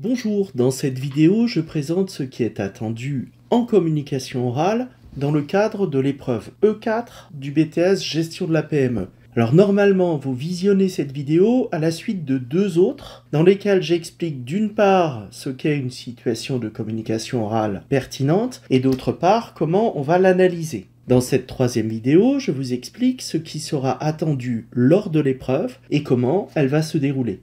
Bonjour, dans cette vidéo je présente ce qui est attendu en communication orale dans le cadre de l'épreuve E4 du BTS Gestion de la PME. Alors normalement, vous visionnez cette vidéo à la suite de deux autres, dans lesquelles j'explique d'une part ce qu'est une situation de communication orale pertinente, et d'autre part comment on va l'analyser. Dans cette troisième vidéo, je vous explique ce qui sera attendu lors de l'épreuve et comment elle va se dérouler.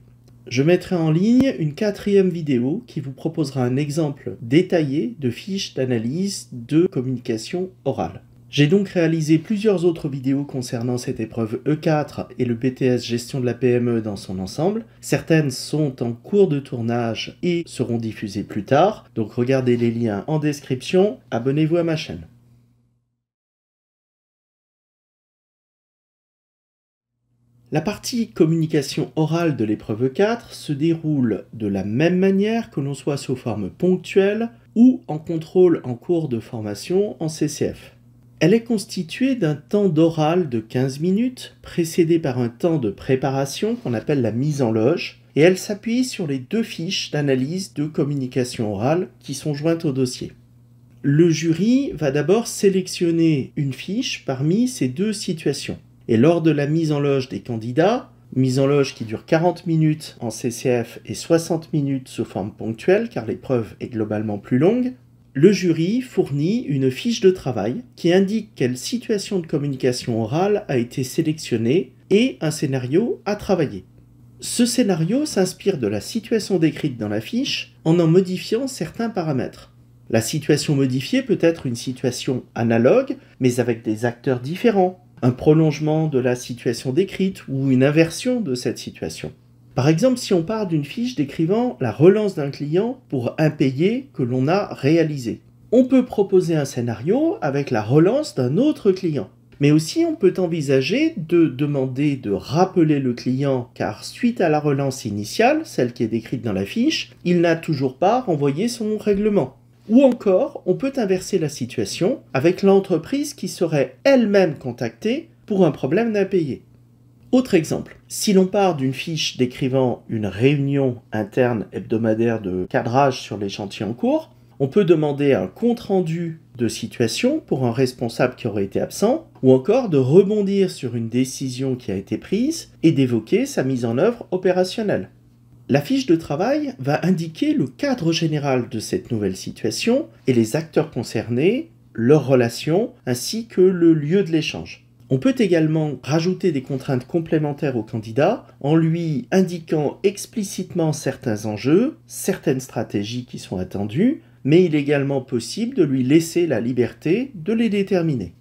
Je mettrai en ligne une quatrième vidéo qui vous proposera un exemple détaillé de fiches d'analyse de communication orale. J'ai donc réalisé plusieurs autres vidéos concernant cette épreuve E4 et le BTS gestion de la PME dans son ensemble. Certaines sont en cours de tournage et seront diffusées plus tard, donc regardez les liens en description, abonnez-vous à ma chaîne. La partie communication orale de l'épreuve 4 se déroule de la même manière que l'on soit sous forme ponctuelle ou en contrôle en cours de formation en CCF. Elle est constituée d'un temps d'oral de 15 minutes, précédé par un temps de préparation qu'on appelle la mise en loge, et elle s'appuie sur les deux fiches d'analyse de communication orale qui sont jointes au dossier. Le jury va d'abord sélectionner une fiche parmi ces deux situations. Et lors de la mise en loge des candidats, mise en loge qui dure 40 minutes en CCF et 60 minutes sous forme ponctuelle car l'épreuve est globalement plus longue, le jury fournit une fiche de travail qui indique quelle situation de communication orale a été sélectionnée et un scénario à travailler. Ce scénario s'inspire de la situation décrite dans la fiche en en modifiant certains paramètres. La situation modifiée peut être une situation analogue mais avec des acteurs différents, un prolongement de la situation décrite ou une inversion de cette situation. Par exemple, si on part d'une fiche décrivant la relance d'un client pour un payé que l'on a réalisé. On peut proposer un scénario avec la relance d'un autre client. Mais aussi, on peut envisager de demander de rappeler le client car suite à la relance initiale, celle qui est décrite dans la fiche, il n'a toujours pas renvoyé son règlement. Ou encore, on peut inverser la situation avec l'entreprise qui serait elle-même contactée pour un problème d'impayé. Autre exemple, si l'on part d'une fiche décrivant une réunion interne hebdomadaire de cadrage sur les chantiers en cours, on peut demander un compte-rendu de situation pour un responsable qui aurait été absent, ou encore de rebondir sur une décision qui a été prise et d'évoquer sa mise en œuvre opérationnelle. La fiche de travail va indiquer le cadre général de cette nouvelle situation et les acteurs concernés, leurs relations, ainsi que le lieu de l'échange. On peut également rajouter des contraintes complémentaires au candidat en lui indiquant explicitement certains enjeux, certaines stratégies qui sont attendues, mais il est également possible de lui laisser la liberté de les déterminer.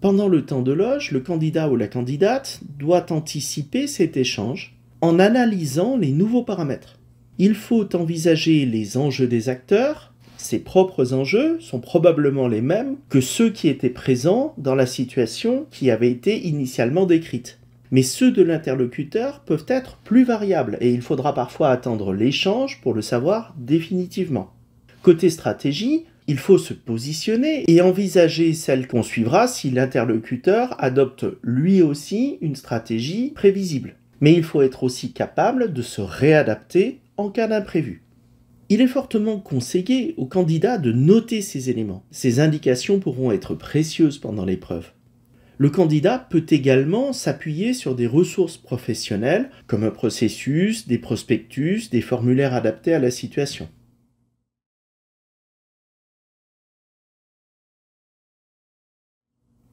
Pendant le temps de loge, le candidat ou la candidate doit anticiper cet échange en analysant les nouveaux paramètres. Il faut envisager les enjeux des acteurs, ses propres enjeux sont probablement les mêmes que ceux qui étaient présents dans la situation qui avait été initialement décrite. Mais ceux de l'interlocuteur peuvent être plus variables et il faudra parfois attendre l'échange pour le savoir définitivement. Côté stratégie, il faut se positionner et envisager celle qu'on suivra si l'interlocuteur adopte lui aussi une stratégie prévisible mais il faut être aussi capable de se réadapter en cas d'imprévu. Il est fortement conseillé au candidat de noter ces éléments. Ces indications pourront être précieuses pendant l'épreuve. Le candidat peut également s'appuyer sur des ressources professionnelles comme un processus, des prospectus, des formulaires adaptés à la situation.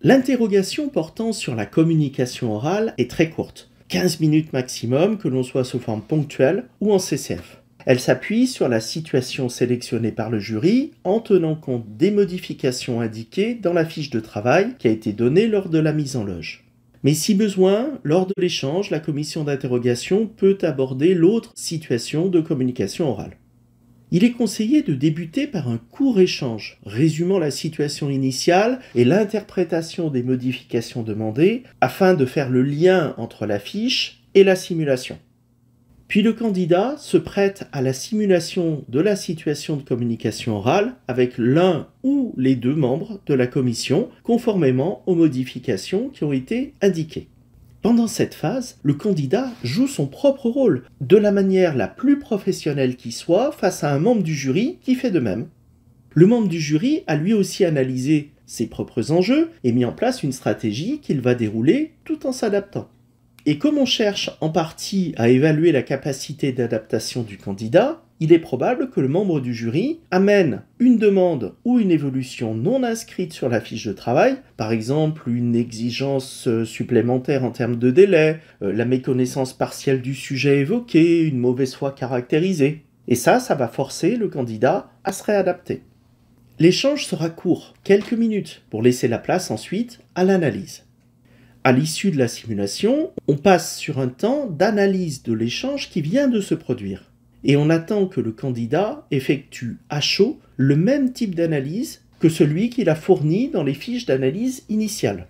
L'interrogation portant sur la communication orale est très courte. 15 minutes maximum, que l'on soit sous forme ponctuelle ou en CCF. Elle s'appuie sur la situation sélectionnée par le jury en tenant compte des modifications indiquées dans la fiche de travail qui a été donnée lors de la mise en loge. Mais si besoin, lors de l'échange, la commission d'interrogation peut aborder l'autre situation de communication orale. Il est conseillé de débuter par un court échange résumant la situation initiale et l'interprétation des modifications demandées afin de faire le lien entre la fiche et la simulation. Puis le candidat se prête à la simulation de la situation de communication orale avec l'un ou les deux membres de la commission conformément aux modifications qui ont été indiquées. Pendant cette phase, le candidat joue son propre rôle, de la manière la plus professionnelle qui soit, face à un membre du jury qui fait de même. Le membre du jury a lui aussi analysé ses propres enjeux et mis en place une stratégie qu'il va dérouler tout en s'adaptant. Et comme on cherche en partie à évaluer la capacité d'adaptation du candidat, il est probable que le membre du jury amène une demande ou une évolution non inscrite sur la fiche de travail, par exemple une exigence euh, supplémentaire en termes de délai, euh, la méconnaissance partielle du sujet évoqué, une mauvaise foi caractérisée. Et ça, ça va forcer le candidat à se réadapter. L'échange sera court, quelques minutes, pour laisser la place ensuite à l'analyse. À l'issue de la simulation, on passe sur un temps d'analyse de l'échange qui vient de se produire et on attend que le candidat effectue à chaud le même type d'analyse que celui qu'il a fourni dans les fiches d'analyse initiales.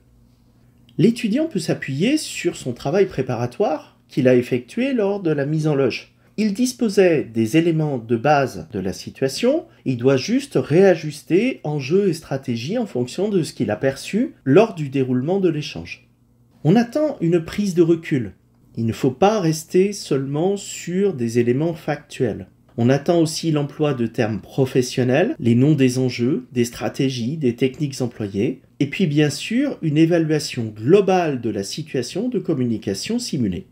L'étudiant peut s'appuyer sur son travail préparatoire qu'il a effectué lors de la mise en loge. Il disposait des éléments de base de la situation, il doit juste réajuster enjeux et stratégies en fonction de ce qu'il a perçu lors du déroulement de l'échange. On attend une prise de recul, il ne faut pas rester seulement sur des éléments factuels. On attend aussi l'emploi de termes professionnels, les noms des enjeux, des stratégies, des techniques employées, et puis bien sûr une évaluation globale de la situation de communication simulée.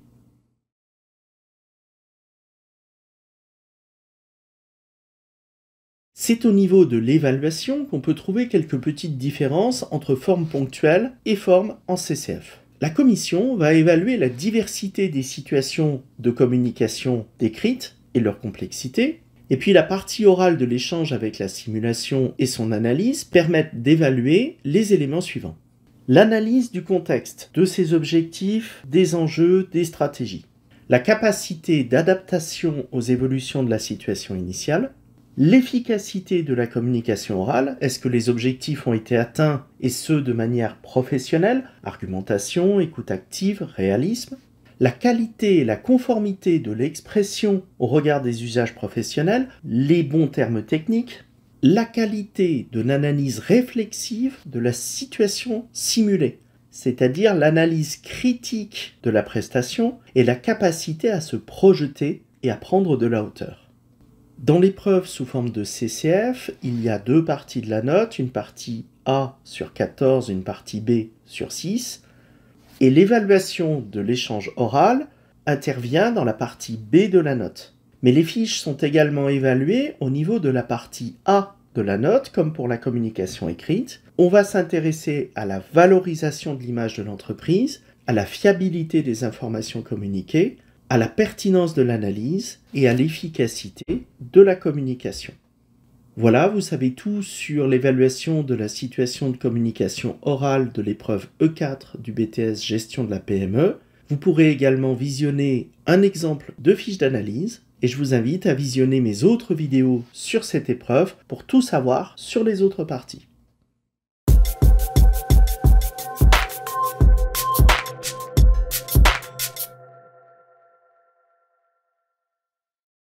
C'est au niveau de l'évaluation qu'on peut trouver quelques petites différences entre forme ponctuelle et forme en CCF la commission va évaluer la diversité des situations de communication décrites et leur complexité, et puis la partie orale de l'échange avec la simulation et son analyse permettent d'évaluer les éléments suivants. L'analyse du contexte, de ses objectifs, des enjeux, des stratégies. La capacité d'adaptation aux évolutions de la situation initiale l'efficacité de la communication orale, est-ce que les objectifs ont été atteints et ce de manière professionnelle, argumentation, écoute active, réalisme, la qualité et la conformité de l'expression au regard des usages professionnels, les bons termes techniques, la qualité de l'analyse réflexive de la situation simulée, c'est-à-dire l'analyse critique de la prestation et la capacité à se projeter et à prendre de la hauteur. Dans l'épreuve sous forme de CCF, il y a deux parties de la note, une partie A sur 14, une partie B sur 6, et l'évaluation de l'échange oral intervient dans la partie B de la note. Mais les fiches sont également évaluées au niveau de la partie A de la note, comme pour la communication écrite. On va s'intéresser à la valorisation de l'image de l'entreprise, à la fiabilité des informations communiquées, à la pertinence de l'analyse et à l'efficacité de la communication. Voilà, vous savez tout sur l'évaluation de la situation de communication orale de l'épreuve E4 du BTS Gestion de la PME. Vous pourrez également visionner un exemple de fiche d'analyse et je vous invite à visionner mes autres vidéos sur cette épreuve pour tout savoir sur les autres parties.